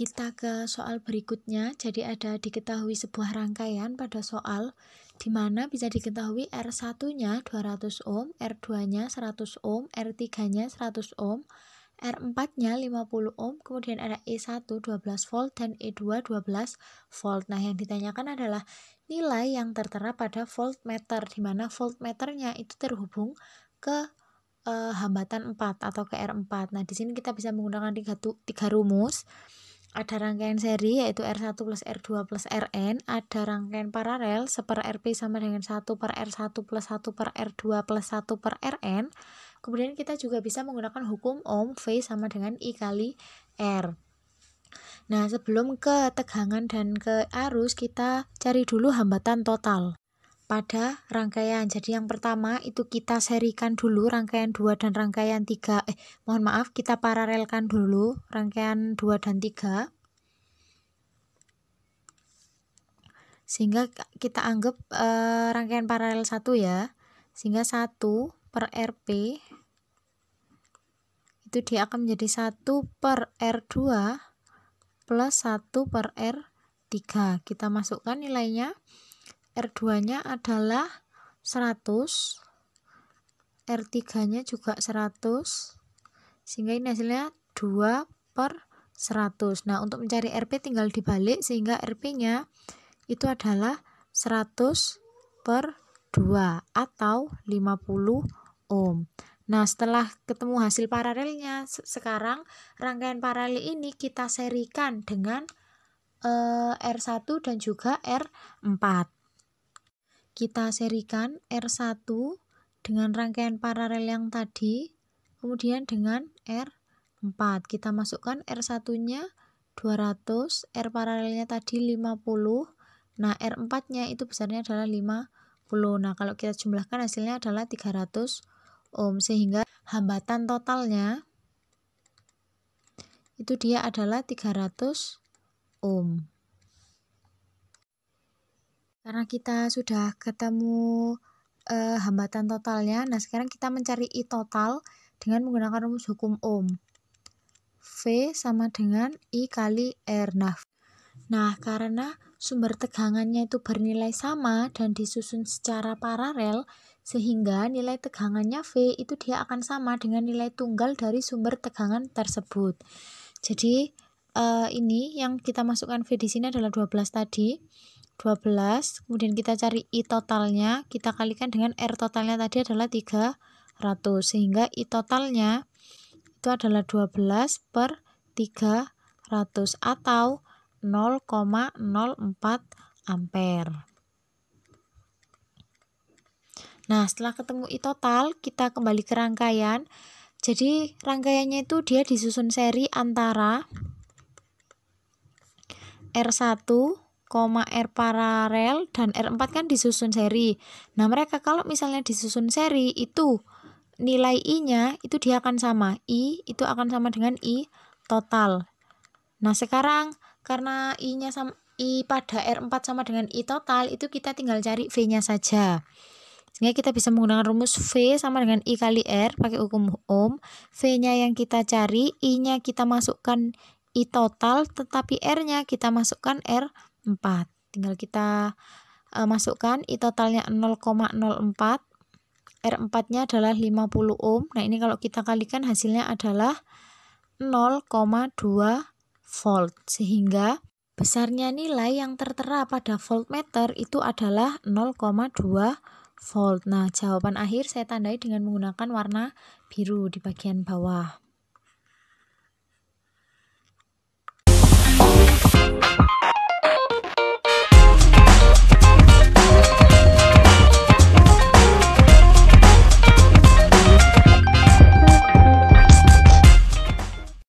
kita ke soal berikutnya, jadi ada diketahui sebuah rangkaian pada soal di mana bisa diketahui R1-nya 200 ohm, R2-nya 100 ohm, R3-nya 100 ohm, R4-nya 50 ohm, kemudian ada E1 12 volt dan E2 12 volt. Nah, yang ditanyakan adalah nilai yang tertera pada voltmeter di mana voltmeternya itu terhubung ke Uh, hambatan 4 atau ke R4. Nah, di sini kita bisa menggunakan tiga, tiga rumus ada rangkaian seri yaitu R1 plus R2 plus Rn, ada rangkaian paralel seper Rp sama dengan 1 per R1 plus 1 per R2 plus 1 per Rn. Kemudian kita juga bisa menggunakan hukum Ohm V sama dengan I kali R. Nah, sebelum ke tegangan dan ke arus, kita cari dulu hambatan total pada rangkaian. Jadi yang pertama itu kita serikan dulu rangkaian 2 dan rangkaian 3. Eh, mohon maaf, kita paralelkan dulu rangkaian 2 dan 3. Sehingga kita anggap eh, rangkaian paralel 1 ya. Sehingga 1 per RP itu dia akan menjadi 1 per R2 plus 1 per R3. Kita masukkan nilainya. R2-nya adalah 100, R3-nya juga 100, sehingga ini hasilnya 2 per 100. Nah, untuk mencari RP tinggal dibalik sehingga RP-nya itu adalah 100 per 2 atau 50 ohm. Nah, setelah ketemu hasil paralelnya, sekarang rangkaian paralel ini kita serikan dengan e, eh, R1 dan juga R4 kita serikan R1 dengan rangkaian paralel yang tadi, kemudian dengan R4. Kita masukkan R1-nya 200, R paralelnya tadi 50. Nah, R4-nya itu besarnya adalah 50. Nah, kalau kita jumlahkan hasilnya adalah 300 ohm sehingga hambatan totalnya itu dia adalah 300 ohm. Karena kita sudah ketemu eh, hambatan totalnya, nah sekarang kita mencari I total dengan menggunakan rumus hukum Ohm. V sama dengan I kali R. Nah, nah karena sumber tegangannya itu bernilai sama dan disusun secara paralel, sehingga nilai tegangannya V itu dia akan sama dengan nilai tunggal dari sumber tegangan tersebut. Jadi, uh, ini yang kita masukkan V di sini adalah 12 tadi. 12 kemudian kita cari i totalnya kita kalikan dengan r totalnya tadi adalah 300 sehingga i totalnya itu adalah 12 per 300 atau 0,04 ampere nah setelah ketemu i total kita kembali ke rangkaian jadi rangkaiannya itu dia disusun seri antara R1 koma R paralel dan R4 kan disusun seri. Nah, mereka kalau misalnya disusun seri itu nilai I-nya itu dia akan sama. I itu akan sama dengan I total. Nah, sekarang karena I-nya sama I pada R4 sama dengan I total itu kita tinggal cari V-nya saja. Sehingga kita bisa menggunakan rumus V sama dengan I kali R pakai hukum Ohm. V-nya yang kita cari, I-nya kita masukkan I total, tetapi R-nya kita masukkan R 4. Tinggal kita uh, masukkan I totalnya 0,04. R4-nya adalah 50 ohm. Nah, ini kalau kita kalikan hasilnya adalah 0,2 volt. Sehingga besarnya nilai yang tertera pada voltmeter itu adalah 0,2 volt. Nah, jawaban akhir saya tandai dengan menggunakan warna biru di bagian bawah.